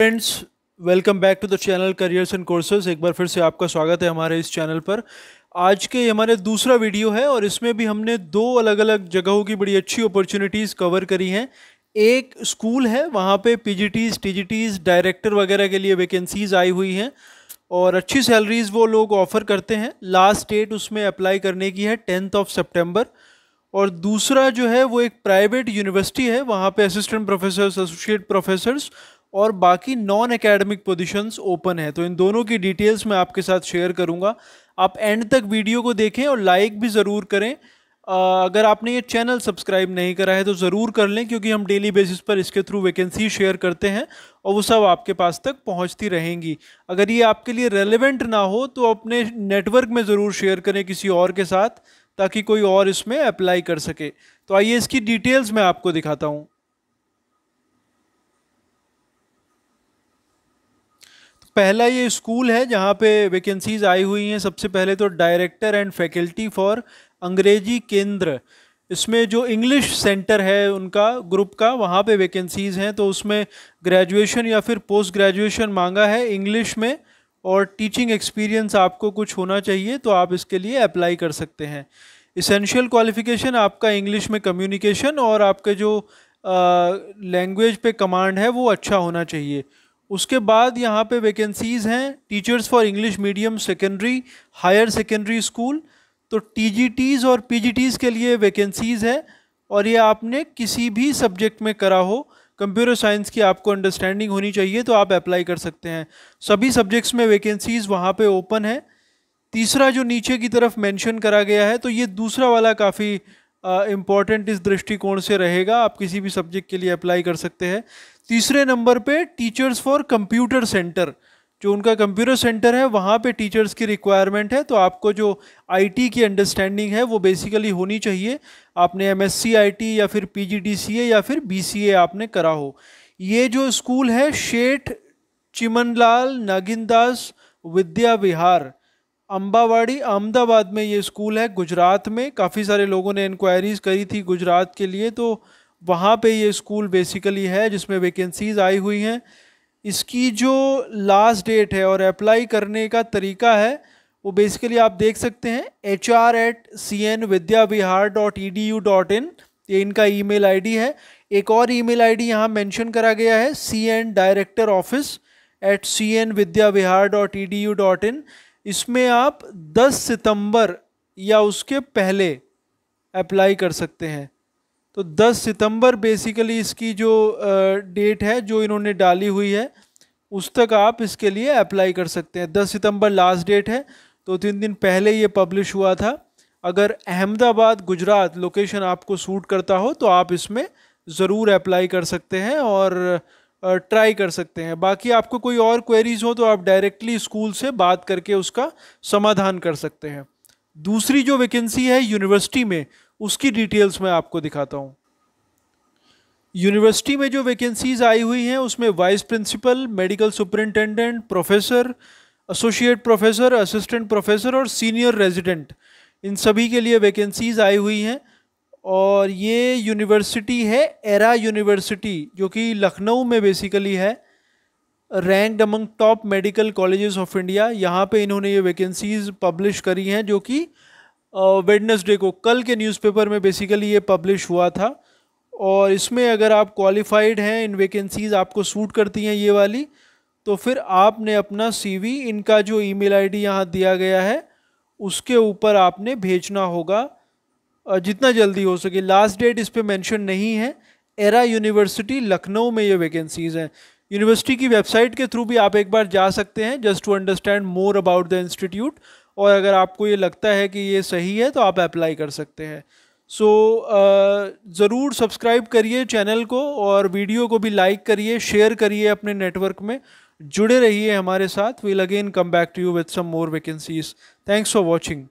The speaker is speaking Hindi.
friends welcome back to the channel careers and courses एक बार फिर से आपका स्वागत है हमारे इस चैनल पर आज के हमारे दूसरा वीडियो है और इसमें भी हमने दो अलग अलग जगहों की बड़ी अच्छी अपॉर्चुनिटीज़ कवर करी हैं एक स्कूल है वहाँ पे पीजीटीज टीजीटीज डायरेक्टर वगैरह के लिए वैकेंसीज़ आई हुई हैं और अच्छी सैलरीज़ वो लोग ऑफ़र करते हैं लास्ट डेट उसमें अप्लाई करने की है टेंथ ऑफ सेप्टेम्बर और दूसरा जो है वो एक प्राइवेट यूनिवर्सिटी है वहाँ पे असिस्टेंट प्रोफेसर्स एसोसिएट प्रोफेसर्स और बाकी नॉन एकेडमिक पोजीशंस ओपन है तो इन दोनों की डिटेल्स मैं आपके साथ शेयर करूंगा आप एंड तक वीडियो को देखें और लाइक भी ज़रूर करें अगर आपने ये चैनल सब्सक्राइब नहीं करा है तो ज़रूर कर लें क्योंकि हम डेली बेसिस पर इसके थ्रू वैकेंसी शेयर करते हैं और वो सब आपके पास तक पहुँचती रहेंगी अगर ये आपके लिए रेलिवेंट ना हो तो अपने नेटवर्क में ज़रूर शेयर करें किसी और के साथ ताकि कोई और इसमें अप्लाई कर सके तो आइए इसकी डिटेल्स मैं आपको दिखाता हूँ पहला ये स्कूल है जहाँ पे वैकेंसीज आई हुई हैं सबसे पहले तो डायरेक्टर एंड फैकल्टी फॉर अंग्रेजी केंद्र इसमें जो इंग्लिश सेंटर है उनका ग्रुप का वहाँ पे वैकेंसीज़ हैं तो उसमें ग्रेजुएशन या फिर पोस्ट ग्रेजुएशन मांगा है इंग्लिश में और टीचिंग एक्सपीरियंस आपको कुछ होना चाहिए तो आप इसके लिए अप्लाई कर सकते हैं इसेंशियल क्वालिफिकेशन आपका इंग्लिश में कम्युनिकेशन और आपके जो लैंग्वेज पे कमांड है वो अच्छा होना चाहिए उसके बाद यहाँ पे वैकेंसीज़ हैं teachers for English medium secondary higher secondary school तो टी और पी के लिए वैकेंसीज़ है और ये आपने किसी भी सब्जेक्ट में करा हो कंप्यूटर साइंस की आपको अंडरस्टैंडिंग होनी चाहिए तो आप अप्लाई कर सकते हैं सभी सब्जेक्ट्स में वैकेंसीज़ वहाँ पे ओपन है तीसरा जो नीचे की तरफ मेंशन करा गया है तो ये दूसरा वाला काफ़ी इम्पॉर्टेंट इस दृष्टिकोण से रहेगा आप किसी भी सब्जेक्ट के लिए अप्लाई कर सकते हैं तीसरे नंबर पे टीचर्स फॉर कंप्यूटर सेंटर जो उनका कंप्यूटर सेंटर है वहाँ पे टीचर्स की रिक्वायरमेंट है तो आपको जो आईटी की अंडरस्टैंडिंग है वो बेसिकली होनी चाहिए आपने एमएससी आईटी या फिर पीजीडीसीए या फिर बीसीए आपने करा हो ये जो स्कूल है शेठ चिमनलाल नागिनदास विद्या विहार अम्बावाड़ी अहमदाबाद में ये स्कूल है गुजरात में काफ़ी सारे लोगों ने इंक्वायरीज़ करी थी गुजरात के लिए तो वहाँ पे ये स्कूल बेसिकली है जिसमें वैकेंसीज़ आई हुई हैं इसकी जो लास्ट डेट है और अप्लाई करने का तरीका है वो बेसिकली आप देख सकते हैं H R at C N Vidya Vihar dot E D U dot in ये इनका आई डी है एक और ई मेल आई डी यहाँ मैंशन करा गया है C N director office at C N Vidya Vihar dot E D U dot in इसमें आप 10 सितंबर या उसके पहले अप्लाई कर सकते हैं तो 10 सितंबर बेसिकली इसकी जो डेट है जो इन्होंने डाली हुई है उस तक आप इसके लिए अप्लाई कर सकते हैं 10 सितंबर लास्ट डेट है दो तो तीन दिन पहले ये पब्लिश हुआ था अगर अहमदाबाद गुजरात लोकेशन आपको सूट करता हो तो आप इसमें ज़रूर अप्लाई कर सकते हैं और ट्राई कर सकते हैं बाकी आपको कोई और क्वेरीज हो तो आप डायरेक्टली स्कूल से बात करके उसका समाधान कर सकते हैं दूसरी जो वैकेंसी है यूनिवर्सिटी में उसकी डिटेल्स मैं आपको दिखाता हूँ यूनिवर्सिटी में जो वैकेंसीज आई हुई हैं उसमें vice principal medical superintendent professor associate professor assistant professor और सीनियर रेजिडेंट इन सभी के लिए वैकेंसीज आई हुई हैं और ये यूनिवर्सिटी है एरा यूनिवर्सिटी जो कि लखनऊ में बेसिकली है ranked among top medical colleges of India यहाँ पे इन्होंने ये वैकेंसीज़ पब्लिश करी हैं जो कि वेडनेसडे को कल के न्यूज़पेपर में बेसिकली ये पब्लिश हुआ था और इसमें अगर आप क्वालिफाइड हैं इन वैकेंसीज़ आपको सूट करती हैं ये वाली तो फिर आपने अपना सीवी इनका जो ईमेल आईडी यहाँ दिया गया है उसके ऊपर आपने भेजना होगा जितना जल्दी हो सके लास्ट डेट इस पर मैंशन नहीं है एरा यूनिवर्सिटी लखनऊ में ये वैकेंसीज़ हैं यूनिवर्सिटी की वेबसाइट के थ्रू भी आप एक बार जा सकते हैं just to understand more about the institute और अगर आपको ये लगता है कि ये सही है तो आप अप्लाई कर सकते हैं सो so, uh, ज़रूर सब्सक्राइब करिए चैनल को और वीडियो को भी लाइक करिए शेयर करिए अपने नेटवर्क में जुड़े रहिए हमारे साथ we'll again come back to you with some more vacancies thanks for watching